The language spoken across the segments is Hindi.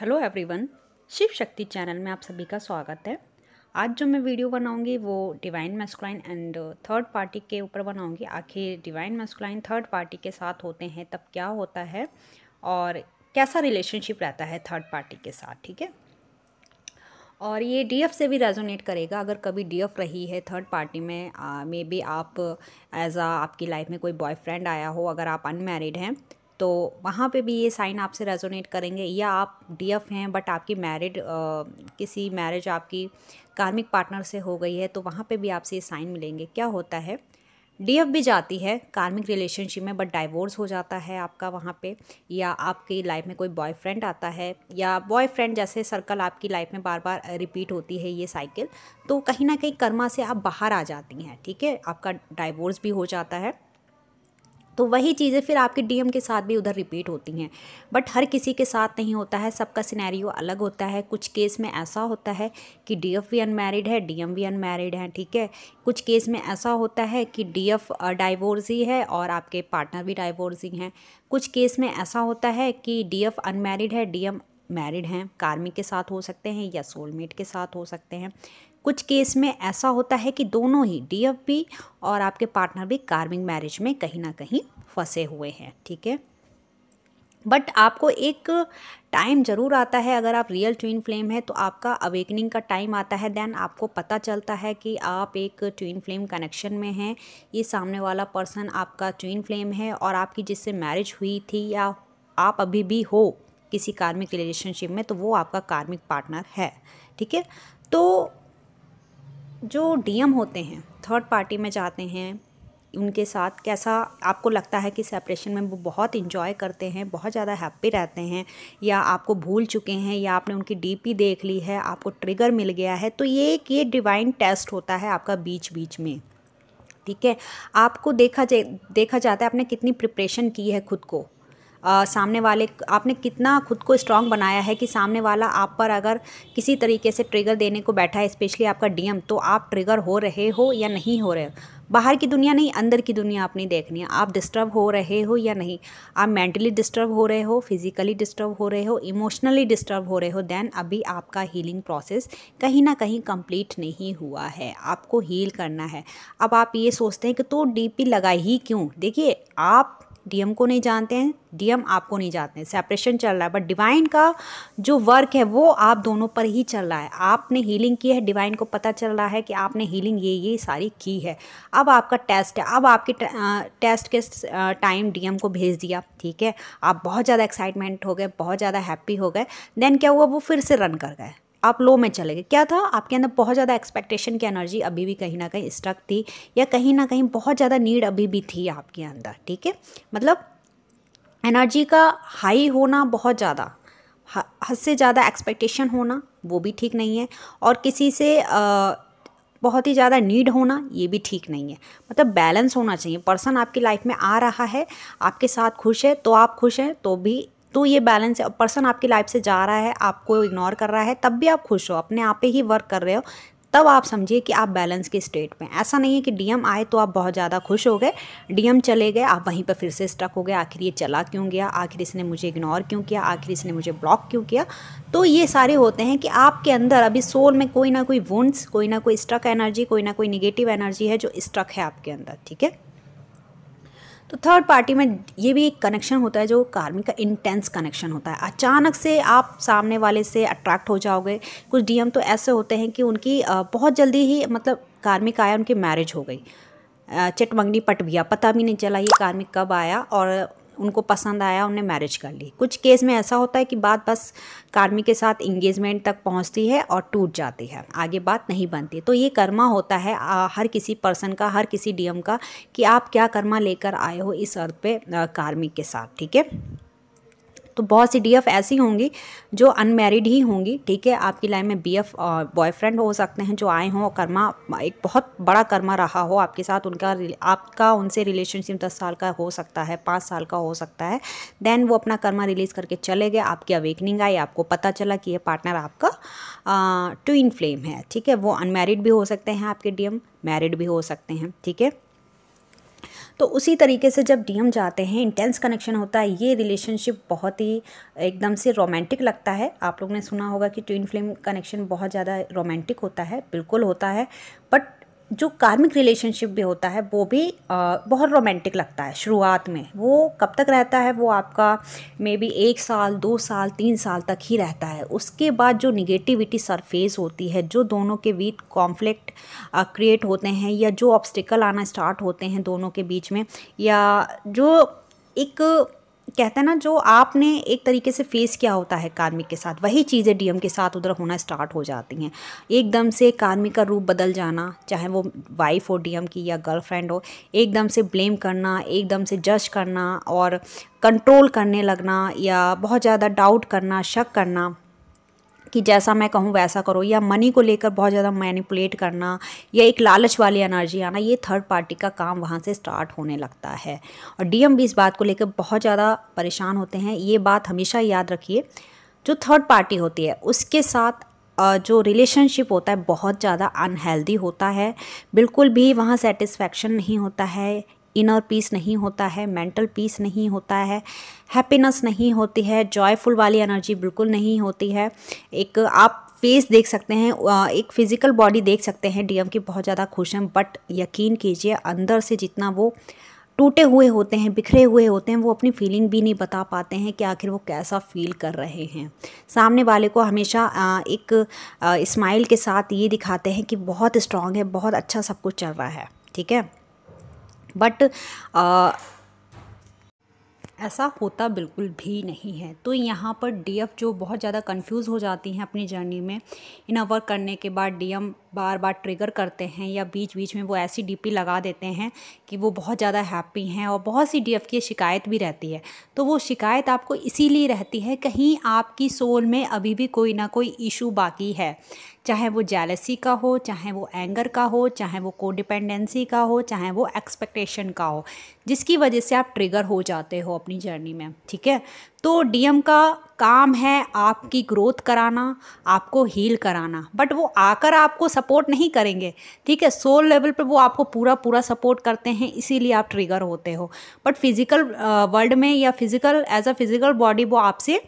हेलो एवरीवन शिव शक्ति चैनल में आप सभी का स्वागत है आज जो मैं वीडियो बनाऊंगी वो divine masculine and third party के ऊपर बनाऊंगी आखिर डिवाइन मेस्कुलाइन थर्ड पार्टी के साथ होते हैं तब क्या होता है और कैसा रिलेशनशिप रहता है थर्ड पार्टी के साथ ठीक है और ये डीएफ से भी रेजोनेट करेगा अगर कभी डीएफ रही है थर्ड पार्टी में मे बी आप एज आ आपकी लाइफ में कोई बॉयफ्रेंड आया हो अगर आप अनमेरिड हैं तो वहाँ पे भी ये साइन आपसे रेजोनेट करेंगे या आप डीएफ हैं बट आपकी मैरिड किसी मैरिज आपकी कार्मिक पार्टनर से हो गई है तो वहाँ पे भी आपसे ये साइन मिलेंगे क्या होता है डीएफ भी जाती है कार्मिक रिलेशनशिप में बट डाइवोर्स हो जाता है आपका वहाँ पे या आपकी लाइफ में कोई बॉयफ्रेंड आता है या बॉयफ्रेंड जैसे सर्कल आपकी लाइफ में बार बार रिपीट होती है ये साइकिल तो कहीं ना कहीं कर्मा से आप बाहर आ जाती हैं ठीक है आपका डाइवोर्स भी हो जाता है तो वही चीज़ें फिर आपके डीएम के साथ भी उधर रिपीट होती हैं बट हर किसी के साथ नहीं होता है सबका सिनेरियो अलग होता है कुछ केस में ऐसा होता है कि डीएफ भी अनमैरिड है डीएम भी अनमैरिड है ठीक है कुछ केस में ऐसा होता है कि डीएफ डाइवोर्सी है और आपके पार्टनर भी डाइवोर्सी हैं कुछ केस में ऐसा होता है कि डीएफ अनमैरिड है डीएम मैरिड हैं कार्मिक के साथ हो सकते हैं या सोलमेट के साथ हो सकते हैं कुछ केस में ऐसा होता है कि दोनों ही डी और आपके पार्टनर भी कार्मिक मैरिज में कहीं ना कहीं फंसे हुए हैं ठीक है बट आपको एक टाइम ज़रूर आता है अगर आप रियल ट्विन फ्लेम है तो आपका अवेकनिंग का टाइम आता है देन आपको पता चलता है कि आप एक ट्विन फ्लेम कनेक्शन में हैं ये सामने वाला पर्सन आपका ट्विन फ्लेम है और आपकी जिससे मैरिज हुई थी या आप अभी भी हो किसी कार्मिक रिलेशनशिप में तो वो आपका कार्मिक पार्टनर है ठीक है तो जो डीएम होते हैं थर्ड पार्टी में जाते हैं उनके साथ कैसा आपको लगता है कि सेपरेशन में वो बहुत इन्जॉय करते हैं बहुत ज़्यादा हैप्पी रहते हैं या आपको भूल चुके हैं या आपने उनकी डीपी देख ली है आपको ट्रिगर मिल गया है तो ये एक ये डिवाइन टेस्ट होता है आपका बीच बीच में ठीक है आपको देखा जा देखा जाता है आपने कितनी प्रिपरेशन की है खुद को आ, सामने वाले आपने कितना खुद को स्ट्रांग बनाया है कि सामने वाला आप पर अगर किसी तरीके से ट्रिगर देने को बैठा है स्पेशली आपका डीएम तो आप ट्रिगर हो रहे हो या नहीं हो रहे हो बाहर की दुनिया नहीं अंदर की दुनिया आपने देखनी है आप डिस्टर्ब हो रहे हो या नहीं आप मेंटली डिस्टर्ब हो रहे हो फिजिकली डिस्टर्ब हो रहे हो इमोशनली डिस्टर्ब हो रहे हो देन अभी आपका हीलिंग प्रोसेस कहीं ना कहीं कंप्लीट नहीं हुआ है आपको हील करना है अब आप ये सोचते हैं कि तो डीपी लगा ही क्यों देखिए आप डीएम को नहीं जानते हैं डीएम आपको नहीं जानते हैं सेपरेशन चल रहा है बट डिवाइन का जो वर्क है वो आप दोनों पर ही चल रहा है आपने हीलिंग की है डिवाइन को पता चल रहा है कि आपने हीलिंग ये ये सारी की है अब आपका टेस्ट है अब आपके टेस्ट के टाइम डीएम को भेज दिया ठीक है आप बहुत ज़्यादा एक्साइटमेंट हो गए बहुत ज़्यादा हैप्पी हो गए देन क्या हुआ वो फिर से रन कर गए आप लो में चले गए क्या था आपके अंदर बहुत ज़्यादा एक्सपेक्टेशन की एनर्जी अभी भी कहीं ना कहीं स्टक थी या कहीं ना कहीं बहुत ज़्यादा नीड अभी भी थी आपके अंदर ठीक है मतलब एनर्जी का हाई होना बहुत ज़्यादा हद से ज़्यादा एक्सपेक्टेशन होना वो भी ठीक नहीं है और किसी से आ, बहुत ही ज़्यादा नीड होना ये भी ठीक नहीं है मतलब बैलेंस होना चाहिए पर्सन आपकी लाइफ में आ रहा है आपके साथ खुश है तो आप खुश हैं तो भी तो ये बैलेंस है पर्सन आपकी लाइफ से जा रहा है आपको इग्नोर कर रहा है तब भी आप खुश हो अपने आप पे ही वर्क कर रहे हो तब आप समझिए कि आप बैलेंस के स्टेट में ऐसा नहीं है कि डीएम आए तो आप बहुत ज़्यादा खुश हो गए डीएम चले गए आप वहीं पर फिर से स्टक हो गए आखिर ये चला क्यों गया आखिर इसने मुझे इग्नोर क्यों किया आखिर इसने मुझे ब्लॉक क्यों किया तो ये सारे होते हैं कि आपके अंदर अभी सोल में कोई ना कोई वुंड्स कोई ना कोई स्ट्रक एनर्जी कोई ना कोई निगेटिव एनर्जी है जो स्ट्रक है आपके अंदर ठीक है तो थर्ड पार्टी में ये भी एक कनेक्शन होता है जो कार्मिक का इंटेंस कनेक्शन होता है अचानक से आप सामने वाले से अट्रैक्ट हो जाओगे कुछ डीएम तो ऐसे होते हैं कि उनकी बहुत जल्दी ही मतलब कार्मिक आया उनकी मैरिज हो गई चटमंगनी पट गया पता भी नहीं चला ये कार्मिक कब आया और उनको पसंद आया उन्हें मैरिज कर ली कुछ केस में ऐसा होता है कि बात बस कार्मी के साथ इंगेजमेंट तक पहुंचती है और टूट जाती है आगे बात नहीं बनती तो ये कर्मा होता है आ, हर किसी पर्सन का हर किसी डीएम का कि आप क्या कर्मा लेकर आए हो इस अर्थ पे कार्मिक के साथ ठीक है तो बहुत सी डी एफ ऐसी होंगी जो अनमेरिड ही होंगी ठीक है आपकी लाइफ में बी एफ बॉयफ्रेंड हो सकते हैं जो आए हों कर्मा एक बहुत बड़ा कर्मा रहा हो आपके साथ उनका आपका उनसे रिलेशनशिप दस साल का हो सकता है पाँच साल का हो सकता है देन वो अपना कर्मा रिलीज़ करके चले गए आपकी अवेकनिंग आई आपको पता चला कि ये पार्टनर आपका ट्विन फ्लेम है ठीक है वो अनमेरिड भी हो सकते हैं आपके डी एम मैरिड भी हो सकते हैं ठीक है तो उसी तरीके से जब डी जाते हैं इंटेंस कनेक्शन होता है ये रिलेशनशिप बहुत ही एकदम से रोमांटिक लगता है आप लोग ने सुना होगा कि ट्विन फ्लेम कनेक्शन बहुत ज़्यादा रोमांटिक होता है बिल्कुल होता है बट जो कार्मिक रिलेशनशिप भी होता है वो भी बहुत रोमांटिक लगता है शुरुआत में वो कब तक रहता है वो आपका मे बी एक साल दो साल तीन साल तक ही रहता है उसके बाद जो निगेटिविटी सरफेस होती है जो दोनों के बीच कॉन्फ्लिक्ट क्रिएट होते हैं या जो ऑब्स्टिकल आना स्टार्ट होते हैं दोनों के बीच में या जो एक कहते हैं ना जो आपने एक तरीके से फेस किया होता है कार्मिक के साथ वही चीज़ें डीएम के साथ उधर होना स्टार्ट हो जाती हैं एकदम से कार्मिक का रूप बदल जाना चाहे वो वाइफ हो डीएम की या गर्लफ्रेंड हो एकदम से ब्लेम करना एकदम से जज करना और कंट्रोल करने लगना या बहुत ज़्यादा डाउट करना शक करना कि जैसा मैं कहूँ वैसा करो या मनी को लेकर बहुत ज़्यादा मैनिपुलेट करना या एक लालच वाली एनर्जी आना ये थर्ड पार्टी का काम वहाँ से स्टार्ट होने लगता है और डीएम भी इस बात को लेकर बहुत ज़्यादा परेशान होते हैं ये बात हमेशा याद रखिए जो थर्ड पार्टी होती है उसके साथ जो रिलेशनशिप होता है बहुत ज़्यादा अनहेल्दी होता है बिल्कुल भी वहाँ सेटिस्फैक्शन नहीं होता है इनर पीस नहीं होता है मेंटल पीस नहीं होता है हैप्पीनेस नहीं होती है जॉयफुल वाली एनर्जी बिल्कुल नहीं होती है एक आप फेस देख सकते हैं एक फ़िज़िकल बॉडी देख सकते हैं डीएम की बहुत ज़्यादा खुश हैं बट यकीन कीजिए अंदर से जितना वो टूटे हुए होते हैं बिखरे हुए होते हैं वो अपनी फीलिंग भी नहीं बता पाते हैं कि आखिर वो कैसा फील कर रहे हैं सामने वाले को हमेशा एक स्माइल के साथ ये दिखाते हैं कि बहुत स्ट्रांग है बहुत अच्छा सब कुछ चल रहा है ठीक है बट ऐसा होता बिल्कुल भी नहीं है तो यहाँ पर डीएफ जो बहुत ज़्यादा कंफ्यूज हो जाती हैं अपनी जर्नी में इन वर्क करने के बाद डीएम बार बार ट्रिगर करते हैं या बीच बीच में वो ऐसी डीपी लगा देते हैं कि वो बहुत ज़्यादा हैप्पी हैं और बहुत सी डीएफ की शिकायत भी रहती है तो वो शिकायत आपको इसीलिए रहती है कहीं आपकी सोल में अभी भी कोई ना कोई इशू बाकी है चाहे वो जेलसी का हो चाहे वो एंगर का हो चाहे वो कोडिपेंडेंसी का हो चाहे वो एक्सपेक्टेशन का हो जिसकी वजह से आप ट्रिगर हो जाते हो अपनी जर्नी में ठीक है तो डीएम का काम है आपकी ग्रोथ कराना आपको हील कराना बट वो आकर आपको सपोर्ट नहीं करेंगे ठीक है सोल लेवल पर वो आपको पूरा पूरा सपोर्ट करते हैं इसीलिए आप ट्रिगर होते हो बट फिज़िकल वर्ल्ड में या physical as a physical body वो आपसे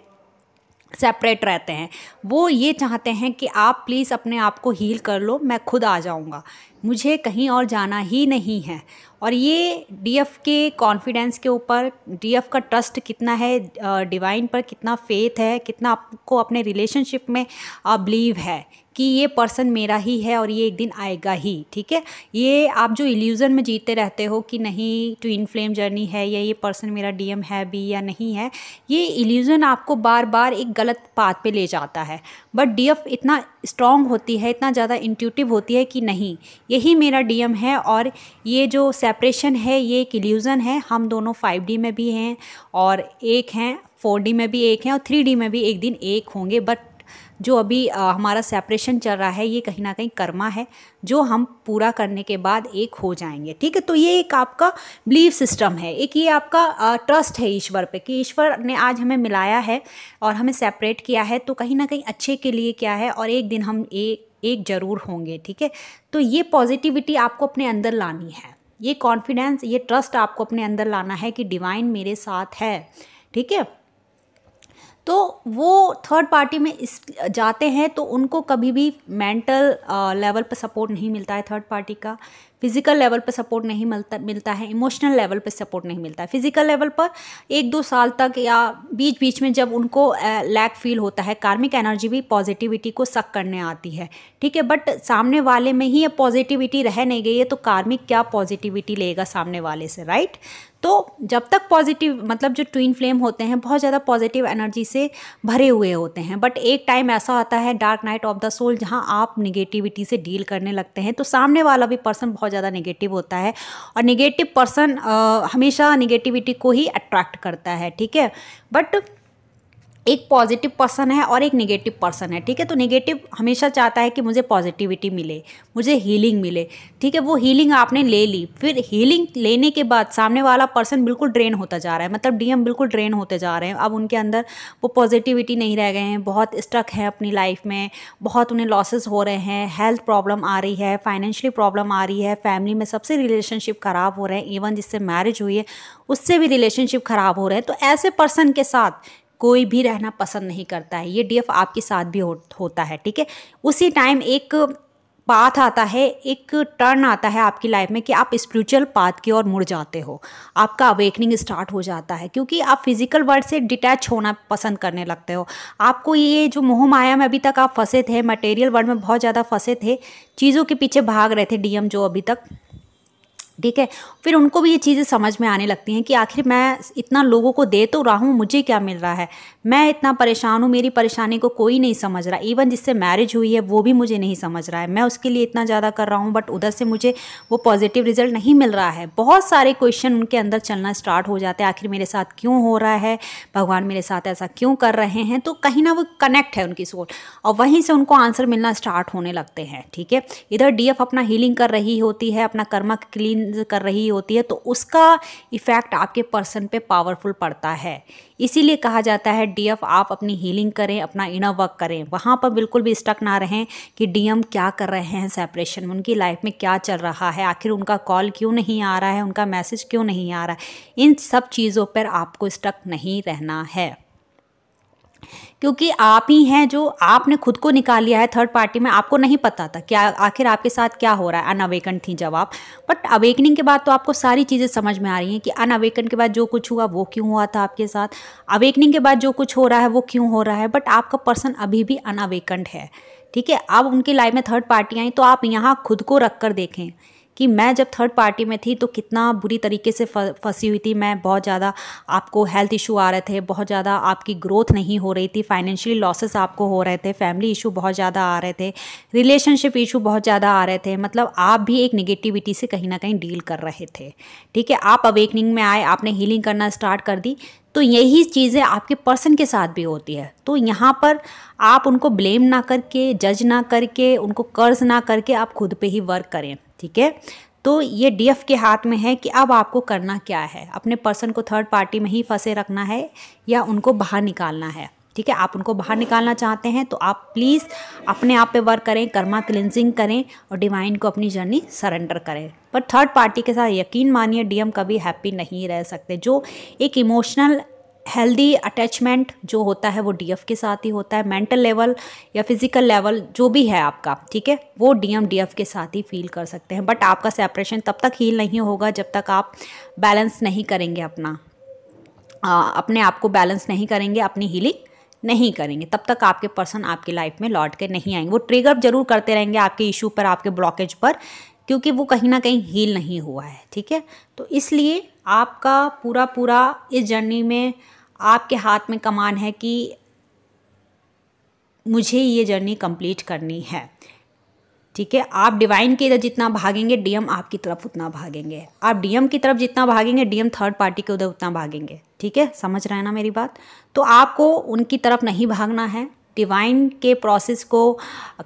सेपरेट रहते हैं वो ये चाहते हैं कि आप प्लीज़ अपने आप को हील कर लो मैं खुद आ जाऊँगा मुझे कहीं और जाना ही नहीं है और ये डीएफ के कॉन्फिडेंस के ऊपर डीएफ का ट्रस्ट कितना है डिवाइन पर कितना फेथ है कितना आपको अपने रिलेशनशिप में बिलीव है कि ये पर्सन मेरा ही है और ये एक दिन आएगा ही ठीक है ये आप जो इल्यूज़न में जीते रहते हो कि नहीं टू इन फ्लेम जर्नी है या ये पर्सन मेरा डीएम है भी या नहीं है ये इल्यूज़न आपको बार बार एक गलत पाथ पे ले जाता है बट डीएफ इतना स्ट्रॉन्ग होती है इतना ज़्यादा इंट्यूटिव होती है कि नहीं यही मेरा डीएम है और ये जो सेपरेशन है ये एक इल्यूज़न है हम दोनों फाइव डी में भी हैं और एक हैं फोर डी में भी एक हैं और थ्री डी में भी एक दिन एक होंगे बट जो अभी आ, हमारा सेपरेशन चल रहा है ये कहीं ना कहीं कर्मा है जो हम पूरा करने के बाद एक हो जाएंगे ठीक है तो ये एक आपका बिलीव सिस्टम है एक ये आपका ट्रस्ट है ईश्वर पे कि ईश्वर ने आज हमें मिलाया है और हमें सेपरेट किया है तो कहीं ना कहीं अच्छे के लिए क्या है और एक दिन हम एक एक ज़रूर होंगे ठीक है तो ये पॉजिटिविटी आपको अपने अंदर लानी है ये कॉन्फिडेंस ये ट्रस्ट आपको अपने अंदर लाना है कि डिवाइन मेरे साथ है ठीक है तो वो थर्ड पार्टी में इस जाते हैं तो उनको कभी भी मेंटल लेवल पर सपोर्ट नहीं मिलता है थर्ड पार्टी का फिजिकल लेवल पर सपोर्ट नहीं मिलता मिलता है इमोशनल लेवल पर सपोर्ट नहीं मिलता है फिजिकल लेवल पर एक दो साल तक या बीच बीच में जब उनको लैक फील होता है कार्मिक एनर्जी भी पॉजिटिविटी को सक करने आती है ठीक है बट सामने वाले में ही ये पॉजिटिविटी रह नहीं गई है तो कार्मिक क्या पॉजिटिविटी लेगा सामने वाले से राइट तो जब तक पॉजिटिव मतलब जो ट्विन फ्लेम होते हैं बहुत ज़्यादा पॉजिटिव एनर्जी से भरे हुए होते हैं बट एक टाइम ऐसा आता है dark night of the soul जहाँ आप निगेटिविटी से डील करने लगते हैं तो सामने वाला भी पर्सन बहुत ज़्यादा निगेटिव होता है और निगेटिव पर्सन हमेशा निगेटिविटी को ही अट्रैक्ट करता है ठीक है बट एक पॉजिटिव पर्सन है और एक नेगेटिव पर्सन है ठीक है तो नेगेटिव हमेशा चाहता है कि मुझे पॉजिटिविटी मिले मुझे हीलिंग मिले ठीक है वो हीलिंग आपने ले ली फिर हीलिंग लेने के बाद सामने वाला पर्सन बिल्कुल ड्रेन होता जा रहा है मतलब डीएम बिल्कुल ड्रेन होते जा रहे हैं अब उनके अंदर वो पॉजिटिविटी नहीं रह गए हैं बहुत स्ट्रक है अपनी लाइफ में बहुत उन्हें लॉसेस हो रहे हैं हेल्थ प्रॉब्लम आ रही है फाइनेंशियली प्रॉब्लम आ रही है फैमिली में सबसे रिलेशनशिप ख़राब हो रहे हैं इवन जिससे मैरिज हुई है उससे भी रिलेशनशिप ख़राब हो रहे हैं तो ऐसे पर्सन के साथ कोई भी रहना पसंद नहीं करता है ये डीएफ आपके साथ भी हो, होता है ठीक है उसी टाइम एक पाथ आता है एक टर्न आता है आपकी लाइफ में कि आप स्पिरिचुअल पाथ की ओर मुड़ जाते हो आपका अवेकनिंग स्टार्ट हो जाता है क्योंकि आप फिजिकल वर्ल्ड से डिटैच होना पसंद करने लगते हो आपको ये जो मोह माया में अभी तक आप फंसे थे मटेरियल वर्ल्ड में बहुत ज़्यादा फंसे थे चीज़ों के पीछे भाग रहे थे डीएम जो अभी तक ठीक है फिर उनको भी ये चीज़ें समझ में आने लगती हैं कि आखिर मैं इतना लोगों को दे तो रहा हूँ मुझे क्या मिल रहा है मैं इतना परेशान हूँ मेरी परेशानी को कोई नहीं समझ रहा इवन जिससे मैरिज हुई है वो भी मुझे नहीं समझ रहा है मैं उसके लिए इतना ज़्यादा कर रहा हूँ बट उधर से मुझे वो पॉजिटिव रिजल्ट नहीं मिल रहा है बहुत सारे क्वेश्चन उनके अंदर चलना स्टार्ट हो जाते हैं आखिर मेरे साथ क्यों हो रहा है भगवान मेरे साथ ऐसा क्यों कर रहे हैं तो कहीं ना वो कनेक्ट है उनकी सोच और वहीं से उनको आंसर मिलना स्टार्ट होने लगते हैं ठीक है इधर डी अपना हीलिंग कर रही होती है अपना कर्मा क्लीन एक्शन कर रही होती है तो उसका इफ़ेक्ट आपके पर्सन पे पावरफुल पड़ता है इसीलिए कहा जाता है डीएफ आप अपनी हीलिंग करें अपना इनर वर्क करें वहाँ पर बिल्कुल भी स्टक ना रहें कि डीएम क्या कर रहे हैं सेपरेशन उनकी लाइफ में क्या चल रहा है आखिर उनका कॉल क्यों नहीं आ रहा है उनका मैसेज क्यों नहीं आ रहा है इन सब चीज़ों पर आपको स्टक नहीं रहना है क्योंकि आप ही हैं जो आपने खुद को निकाल लिया है थर्ड पार्टी में आपको नहीं पता था क्या आखिर आपके साथ क्या हो रहा है अनअवेकन थी जब आप बट अवेकनिंग के बाद तो आपको सारी चीज़ें समझ में आ रही हैं कि अनअवेकन के बाद जो कुछ हुआ वो क्यों हुआ था आपके साथ अवेकनिंग के बाद जो कुछ हो रहा है वो क्यों हो रहा है बट आपका पर्सन अभी भी अनअवेकंड है ठीक है अब उनकी लाइफ में थर्ड पार्टी आई तो आप यहाँ खुद को रख कर देखें कि मैं जब थर्ड पार्टी में थी तो कितना बुरी तरीके से फंसी हुई थी मैं बहुत ज़्यादा आपको हेल्थ इशू आ रहे थे बहुत ज़्यादा आपकी ग्रोथ नहीं हो रही थी फाइनेंशियली लॉसेस आपको हो रहे थे फैमिली इशू बहुत ज़्यादा आ रहे थे रिलेशनशिप इशू बहुत ज़्यादा आ रहे थे मतलब आप भी एक निगेटिविटी से कहीं ना कहीं डील कर रहे थे ठीक है आप अवेकनिंग में आए आपने हीलिंग करना स्टार्ट कर दी तो यही चीज़ें आपके पर्सन के साथ भी होती है तो यहाँ पर आप उनको ब्लेम ना करके जज ना करके उनको कर्ज ना करके आप खुद पे ही वर्क करें ठीक है तो ये डीएफ के हाथ में है कि अब आपको करना क्या है अपने पर्सन को थर्ड पार्टी में ही फंसे रखना है या उनको बाहर निकालना है ठीक है आप उनको बाहर निकालना चाहते हैं तो आप प्लीज़ अपने आप पे वर्क करें कर्मा क्लिनजिंग करें और डिवाइन को अपनी जर्नी सरेंडर करें पर थर्ड पार्टी के साथ यकीन मानिए डीएम कभी हैप्पी नहीं रह सकते जो एक इमोशनल हेल्दी अटैचमेंट जो होता है वो डीएफ के साथ ही होता है मेंटल लेवल या फिजिकल लेवल जो भी है आपका ठीक है वो डीएम डीएफ के साथ ही फील कर सकते हैं बट आपका सेपरेशन तब तक हील नहीं होगा जब तक आप बैलेंस नहीं करेंगे अपना आ, अपने आप को बैलेंस नहीं करेंगे अपनी हीलिंग नहीं करेंगे तब तक आपके पर्सन आपके लाइफ में लौट के नहीं आएंगे वो ट्रिगर जरूर करते रहेंगे आपके इशू पर आपके ब्लॉकेज पर क्योंकि वो कहीं ना कहीं हील नहीं हुआ है ठीक है तो इसलिए आपका पूरा पूरा इस जर्नी में आपके हाथ में कमान है कि मुझे ये जर्नी कंप्लीट करनी है ठीक है आप डिवाइन के इधर जितना भागेंगे डीएम आपकी तरफ उतना भागेंगे आप डीएम की तरफ जितना भागेंगे डीएम थर्ड पार्टी के उधर उतना भागेंगे ठीक है समझ रहे हैं ना मेरी बात तो आपको उनकी तरफ नहीं भागना है डिवाइन के प्रोसेस को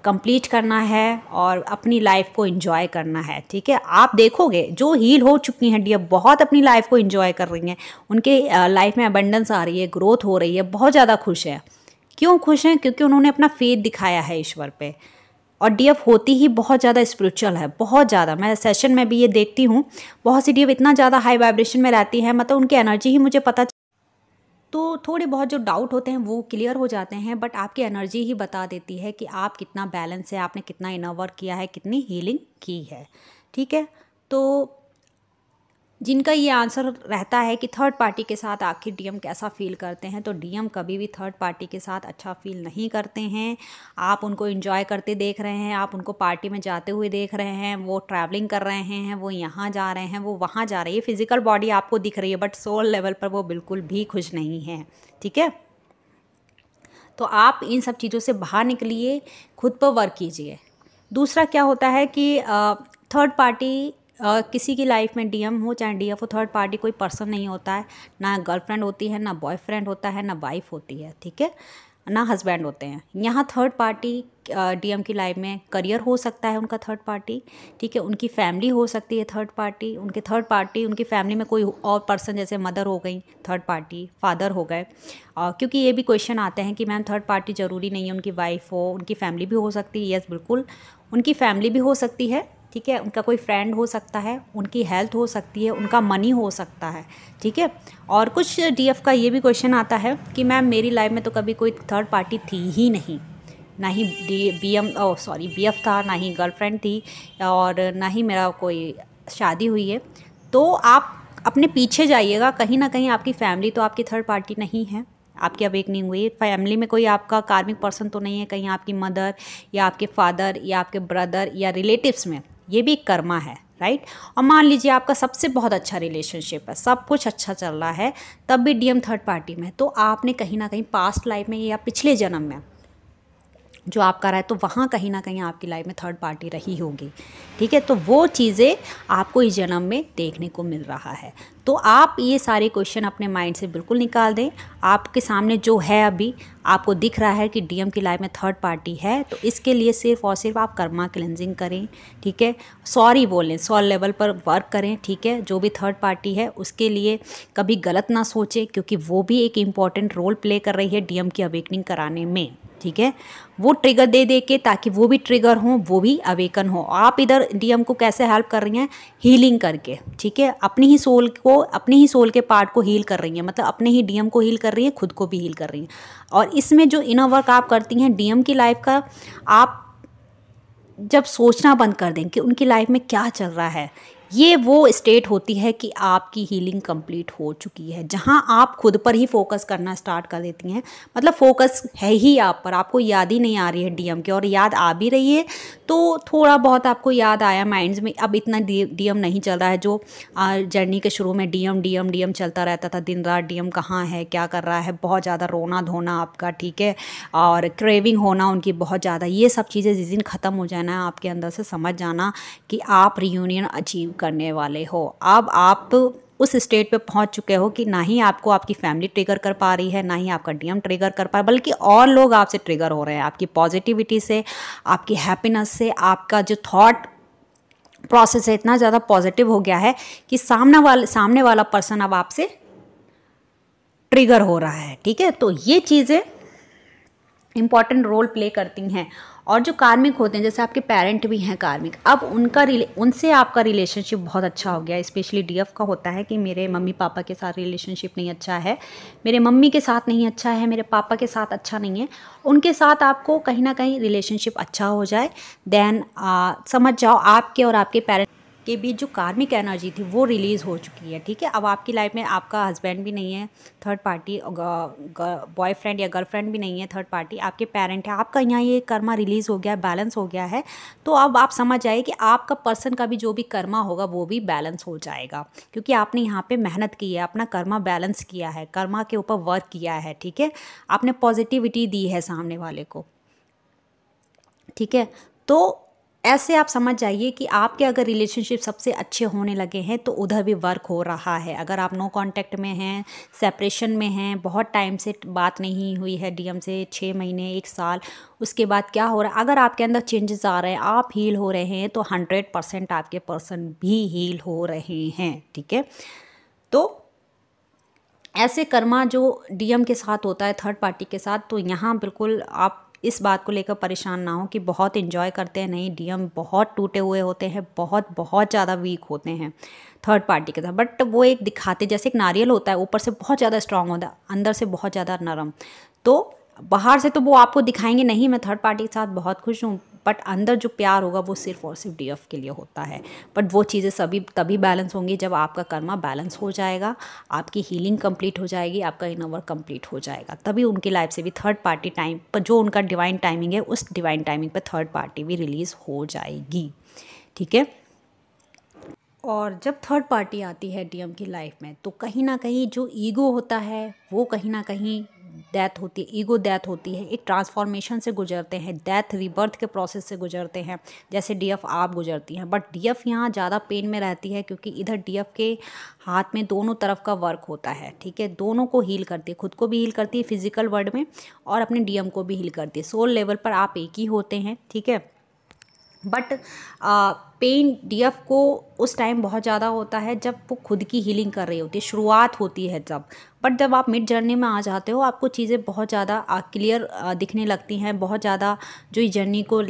कंप्लीट करना है और अपनी लाइफ को इन्जॉय करना है ठीक है आप देखोगे जो हील हो चुकी हैं डियर बहुत अपनी लाइफ को इन्जॉय कर रही हैं उनके लाइफ में अबंडेंस आ रही है ग्रोथ हो रही है बहुत ज़्यादा खुश है क्यों खुश हैं क्योंकि उन्होंने अपना फेथ दिखाया है ईश्वर पे और डी होती ही बहुत ज़्यादा स्पिरिचुअल है बहुत ज़्यादा मैं सेशन में भी ये देखती हूँ बहुत सी डी इतना ज़्यादा हाई वाइब्रेशन में रहती है मतलब उनकी एनर्जी ही मुझे पता तो थोड़े बहुत जो डाउट होते हैं वो क्लियर हो जाते हैं बट आपकी एनर्जी ही बता देती है कि आप कितना बैलेंस है आपने कितना इनर वर्क किया है कितनी हीलिंग की है ठीक है तो जिनका ये आंसर रहता है कि थर्ड पार्टी के साथ आखिर डीएम कैसा फील करते हैं तो डीएम कभी भी थर्ड पार्टी के साथ अच्छा फील नहीं करते हैं आप उनको इन्जॉय करते देख रहे हैं आप उनको पार्टी में जाते हुए देख रहे हैं वो ट्रैवलिंग कर रहे हैं वो यहाँ जा रहे हैं वो वहाँ जा रही है फिज़िकल बॉडी आपको दिख रही है बट सोल लेवल पर वो बिल्कुल भी खुश नहीं है ठीक है तो आप इन सब चीज़ों से बाहर निकलिए खुद पर वर्क कीजिए दूसरा क्या होता है कि थर्ड पार्टी और किसी की लाइफ में डीएम हो चाहे एफ हो थर्ड पार्टी कोई पर्सन नहीं होता है ना गर्लफ्रेंड होती है ना बॉयफ्रेंड होता है ना वाइफ होती है ठीक है ना हस्बैंड होते हैं यहाँ थर्ड पार्टी डीएम की लाइफ में करियर हो सकता है उनका थर्ड पार्टी ठीक है उनकी फैमिली हो सकती है थर्ड पार्टी उनके थर्ड पार्टी उनकी फैमिली में कोई और पर्सन जैसे मदर हो गई थर्ड पार्टी फादर हो गए और क्योंकि ये भी क्वेश्चन आते हैं कि मैम थर्ड पार्टी ज़रूरी नहीं है उनकी वाइफ हो उनकी फैमिली भी हो सकती है यस बिल्कुल उनकी फैमिली भी हो सकती है ठीक है उनका कोई फ्रेंड हो सकता है उनकी हेल्थ हो सकती है उनका मनी हो सकता है ठीक है और कुछ डीएफ का ये भी क्वेश्चन आता है कि मैम मेरी लाइफ में तो कभी कोई थर्ड पार्टी थी ही नहीं ना ही D B M O sorry B F था ना ही गर्लफ्रेंड थी और ना ही मेरा कोई शादी हुई है तो आप अपने पीछे जाइएगा कहीं ना कहीं आपकी फैमिली तो आपकी थर्ड पार्टी नहीं है आपकी अवेकनिंग हुई फैमिली में कोई आपका कार्मिक पर्सन तो नहीं है कहीं आपकी मदर या आपके फादर या आपके ब्रदर या रिलेटिव्स में ये भी कर्मा है राइट और मान लीजिए आपका सबसे बहुत अच्छा रिलेशनशिप है सब कुछ अच्छा चल रहा है तब भी डीएम थर्ड पार्टी में तो आपने कहीं ना कहीं पास्ट लाइफ में या पिछले जन्म में जो आपका रहा है तो वहाँ कहीं ना कहीं आपकी लाइफ में थर्ड पार्टी रही होगी ठीक है तो वो चीज़ें आपको इस जन्म में देखने को मिल रहा है तो आप ये सारे क्वेश्चन अपने माइंड से बिल्कुल निकाल दें आपके सामने जो है अभी आपको दिख रहा है कि डीएम की लाइफ में थर्ड पार्टी है तो इसके लिए सिर्फ और सिर्फ आप कर्मा क्लेंजिंग करें ठीक है सॉरी बोलें सॉल लेवल पर वर्क करें ठीक है जो भी थर्ड पार्टी है उसके लिए कभी गलत ना सोचें क्योंकि वो भी एक इम्पॉर्टेंट रोल प्ले कर रही है डीएम की अवेकनिंग कराने में ठीक है वो ट्रिगर दे दे के ताकि वो भी ट्रिगर हो वो भी अवेकन हो आप इधर डीएम को कैसे हेल्प कर रही हैं हीलिंग करके ठीक है अपनी ही सोल को अपनी ही सोल के पार्ट को हील कर रही हैं मतलब अपने ही डीएम को हील कर रही हैं खुद को भी हील कर रही हैं और इसमें जो इनर वर्क आप करती हैं डीएम की लाइफ का आप जब सोचना बंद कर दें कि उनकी लाइफ में क्या चल रहा है ये वो स्टेट होती है कि आपकी हीलिंग कंप्लीट हो चुकी है जहाँ आप खुद पर ही फोकस करना स्टार्ट कर देती हैं मतलब फोकस है ही आप पर आपको याद ही नहीं आ रही है डीएम की और याद आ भी रही है तो थोड़ा बहुत आपको याद आया माइंड्स में अब इतना डीएम नहीं चल रहा है जो जर्नी के शुरू में डीएम डीएम डीएम चलता रहता था दिन रात डीएम कहाँ है क्या कर रहा है बहुत ज़्यादा रोना धोना आपका ठीक है और क्रेविंग होना उनकी बहुत ज़्यादा ये सब चीज़ें जिस दिन ख़त्म हो जाना है आपके अंदर से समझ जाना कि आप रियूनियन अचीव करने वाले हो अब आप उस स्टेट पे पहुंच चुके हो कि ना ही आपको आपकी फैमिली ट्रिगर कर पा रही है ना ही आपका डीएम ट्रिगर कर पा रहा बल्कि और लोग आपसे ट्रिगर हो रहे हैं आपकी पॉजिटिविटी से आपकी हैप्पीनेस से आपका जो थॉट प्रोसेस है इतना ज़्यादा पॉजिटिव हो गया है कि सामने वाले सामने वाला पर्सन अब आपसे ट्रिगर हो रहा है ठीक है तो ये चीज़ें इम्पॉर्टेंट रोल प्ले करती हैं और जो कार्मिक होते हैं जैसे आपके पेरेंट भी हैं कार्मिक अब उनका उनसे आपका रिलेशनशिप बहुत अच्छा हो गया स्पेशली डीएफ का होता है कि मेरे मम्मी पापा के साथ रिलेशनशिप नहीं अच्छा है मेरे मम्मी के साथ नहीं अच्छा है मेरे पापा के साथ अच्छा नहीं है उनके साथ आपको कहीं ना कहीं रिलेशनशिप अच्छा हो जाए देन समझ जाओ आपके और आपके पेरेंट के बीच जो कार्मिक एनर्जी थी वो रिलीज़ हो चुकी है ठीक है अब आपकी लाइफ में आपका हस्बैंड भी नहीं है थर्ड पार्टी बॉयफ्रेंड या गर्लफ्रेंड भी नहीं है थर्ड पार्टी आपके पेरेंट है आपका यहाँ ये कर्मा रिलीज़ हो गया बैलेंस हो गया है तो अब आप समझ जाए कि आपका पर्सन का भी जो भी कर्मा होगा वो भी बैलेंस हो जाएगा क्योंकि आपने यहाँ पे मेहनत की है अपना कर्मा बैलेंस किया है कर्मा के ऊपर वर्क किया है ठीक है आपने पॉजिटिविटी दी है सामने वाले को ठीक है तो ऐसे आप समझ जाइए कि आपके अगर रिलेशनशिप सबसे अच्छे होने लगे हैं तो उधर भी वर्क हो रहा है अगर आप नो कांटेक्ट में हैं सेपरेशन में हैं बहुत टाइम से बात नहीं हुई है डीएम से छः महीने एक साल उसके बाद क्या हो रहा है अगर आपके अंदर चेंजेस आ रहे हैं आप हील हो रहे हैं तो हंड्रेड परसेंट आपके पर्सन भी हील हो रहे हैं ठीक है तो ऐसे कर्मा जो डीएम के साथ होता है थर्ड पार्टी के साथ तो यहाँ बिल्कुल आप इस बात को लेकर परेशान ना हो कि बहुत इन्जॉय करते हैं नहीं डीएम बहुत टूटे हुए होते हैं बहुत बहुत ज़्यादा वीक होते हैं थर्ड पार्टी के साथ बट वो एक दिखाते जैसे एक नारियल होता है ऊपर से बहुत ज़्यादा स्ट्रांग होता है अंदर से बहुत ज़्यादा नरम तो बाहर से तो वो आपको दिखाएंगे नहीं मैं थर्ड पार्टी के साथ बहुत खुश हूँ बट अंदर जो प्यार होगा वो सिर्फ और सिर्फ डी के लिए होता है बट वो चीज़ें सभी तभी बैलेंस होंगी जब आपका कर्मा बैलेंस हो जाएगा आपकी हीलिंग कंप्लीट हो जाएगी आपका इनोवर कंप्लीट हो जाएगा तभी उनकी लाइफ से भी थर्ड पार्टी टाइम पर जो उनका डिवाइन टाइमिंग है उस डिवाइन टाइमिंग पर थर्ड पार्टी भी रिलीज़ हो जाएगी ठीक है और जब थर्ड पार्टी आती है डीएम की लाइफ में तो कहीं ना कहीं जो ईगो होता है वो कहीं ना कहीं डेथ होती है ईगो डेथ होती है एक ट्रांसफॉर्मेशन से गुजरते हैं डेथ रिबर्थ के प्रोसेस से गुजरते हैं जैसे डीएफ आप गुजरती हैं बट डीएफ यहाँ ज़्यादा पेन में रहती है क्योंकि इधर डीएफ के हाथ में दोनों तरफ का वर्क होता है ठीक है दोनों को हील करती है खुद को भी हील करती है फिजिकल वर्ल्ड में और अपने एम को भी हील करती है सोल लेवल पर आप एक ही होते हैं ठीक है बट पेन डीएफ को उस टाइम बहुत ज़्यादा होता है जब वो खुद की हीलिंग कर रही होती है शुरुआत होती है जब बट जब आप मिड जर्नी में आ जाते हो आपको चीज़ें बहुत ज़्यादा क्लियर दिखने लगती हैं बहुत ज़्यादा जो इस जर्नी को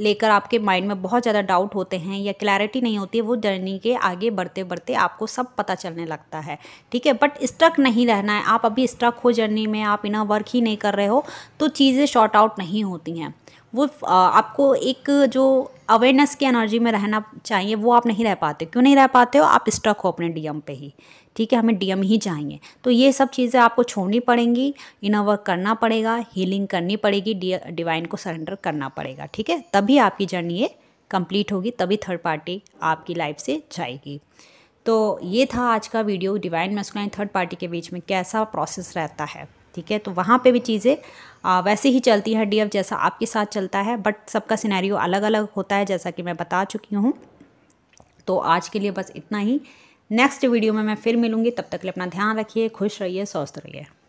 लेकर आपके माइंड में बहुत ज़्यादा डाउट होते हैं या क्लैरिटी नहीं होती है वो जर्नी के आगे बढ़ते बढ़ते आपको सब पता चलने लगता है ठीक है बट स्ट्रक नहीं रहना है आप अभी स्ट्रक हो जर्नी में आप इना वर्क ही नहीं कर रहे हो तो चीज़ें शॉर्ट आउट नहीं होती हैं वो आपको एक जो अवेयरनेस की एनर्जी में रहना चाहिए वो आप नहीं रह पाते क्यों नहीं रह पाते हो आप स्ट्रक हो अपने डीएम पे ही ठीक है हमें डीएम ही चाहिए तो ये सब चीज़ें आपको छोड़नी पड़ेंगी इनर वर्क करना पड़ेगा हीलिंग करनी पड़ेगी डिवाइन को सरेंडर करना पड़ेगा ठीक है तभी आपकी जर्नी ये कंप्लीट होगी तभी थर्ड पार्टी आपकी लाइफ से जाएगी तो ये था आज का video divine masculine third party के बीच में कैसा प्रोसेस रहता है ठीक है तो वहाँ पे भी चीज़ें वैसे ही चलती है डी जैसा आपके साथ चलता है बट सबका सिनेरियो अलग अलग होता है जैसा कि मैं बता चुकी हूँ तो आज के लिए बस इतना ही नेक्स्ट वीडियो में मैं फिर मिलूँगी तब तक के लिए अपना ध्यान रखिए खुश रहिए स्वस्थ रहिए